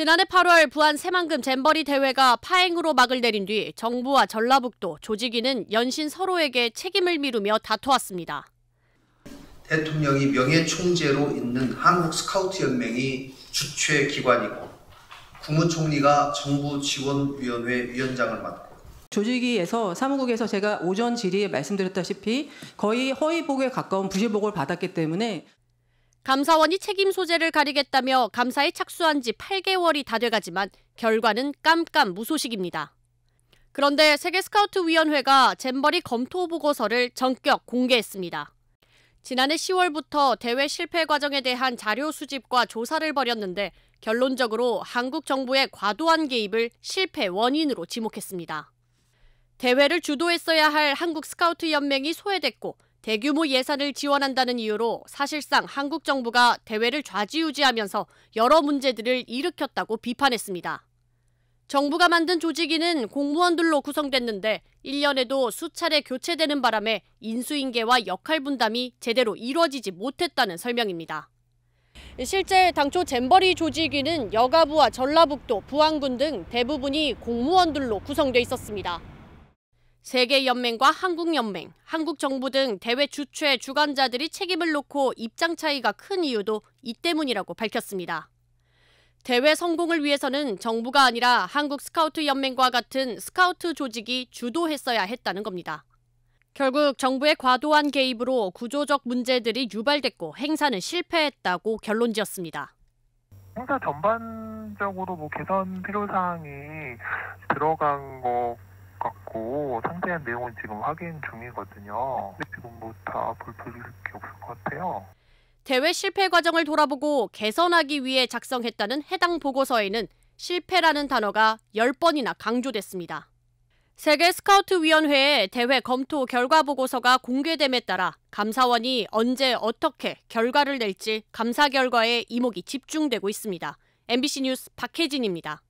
지난해 8월 부안 새만금 잼버리 대회가 파행으로 막을 내린 뒤 정부와 전라북도, 조직위는 연신 서로에게 책임을 미루며 다투었습니다. 대통령이 명예총재로 있는 한국스카우트연맹이 주최 기관이고 국무총리가 정부지원위원회 위원장을 맡고 조직위에서 사무국에서 제가 오전 질의에 말씀드렸다시피 거의 허위보고에 가까운 부실보고를 받았기 때문에 감사원이 책임 소재를 가리겠다며 감사에 착수한 지 8개월이 다 돼가지만 결과는 깜깜 무소식입니다. 그런데 세계 스카우트 위원회가 잼버리 검토 보고서를 전격 공개했습니다. 지난해 10월부터 대회 실패 과정에 대한 자료 수집과 조사를 벌였는데 결론적으로 한국 정부의 과도한 개입을 실패 원인으로 지목했습니다. 대회를 주도했어야 할 한국 스카우트 연맹이 소외됐고 대규모 예산을 지원한다는 이유로 사실상 한국 정부가 대회를 좌지우지하면서 여러 문제들을 일으켰다고 비판했습니다. 정부가 만든 조직위는 공무원들로 구성됐는데 1년에도 수차례 교체되는 바람에 인수인계와 역할 분담이 제대로 이루어지지 못했다는 설명입니다. 실제 당초 잼버리 조직위는 여가부와 전라북도, 부안군 등 대부분이 공무원들로 구성돼 있었습니다. 세계연맹과 한국연맹, 한국정부 등 대회 주최 주관자들이 책임을 놓고 입장 차이가 큰 이유도 이 때문이라고 밝혔습니다. 대회 성공을 위해서는 정부가 아니라 한국 스카우트 연맹과 같은 스카우트 조직이 주도했어야 했다는 겁니다. 결국 정부의 과도한 개입으로 구조적 문제들이 유발됐고 행사는 실패했다고 결론 지었습니다. 행사 전반적으로 뭐 개선 필요사항이 들어간 거 있고 상세한 내용은 지금 확인 중이거든요. 지금 뭐다 볼필게 없을 것 같아요. 대회 실패 과정을 돌아보고 개선하기 위해 작성했다는 해당 보고서에는 실패라는 단어가 10번이나 강조됐습니다. 세계 스카우트 위원회의 대회 검토 결과 보고서가 공개됨에 따라 감사원이 언제 어떻게 결과를 낼지 감사 결과에 이목이 집중되고 있습니다. MBC 뉴스 박혜진입니다.